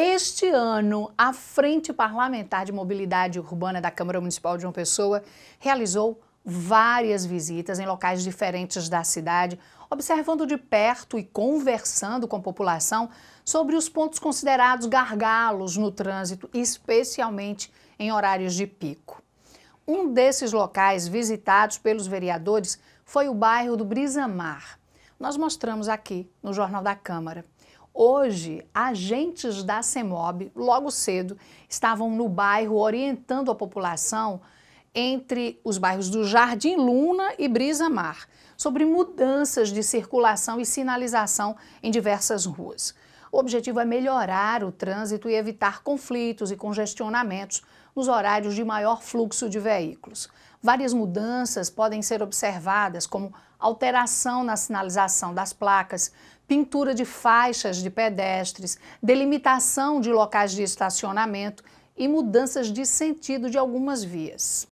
Este ano, a Frente Parlamentar de Mobilidade Urbana da Câmara Municipal de João Pessoa realizou várias visitas em locais diferentes da cidade, observando de perto e conversando com a população sobre os pontos considerados gargalos no trânsito, especialmente em horários de pico. Um desses locais visitados pelos vereadores foi o bairro do Brisamar. Nós mostramos aqui no Jornal da Câmara. Hoje, agentes da CEMOB, logo cedo, estavam no bairro orientando a população entre os bairros do Jardim Luna e Brisa Mar sobre mudanças de circulação e sinalização em diversas ruas. O objetivo é melhorar o trânsito e evitar conflitos e congestionamentos nos horários de maior fluxo de veículos. Várias mudanças podem ser observadas, como alteração na sinalização das placas, pintura de faixas de pedestres, delimitação de locais de estacionamento e mudanças de sentido de algumas vias.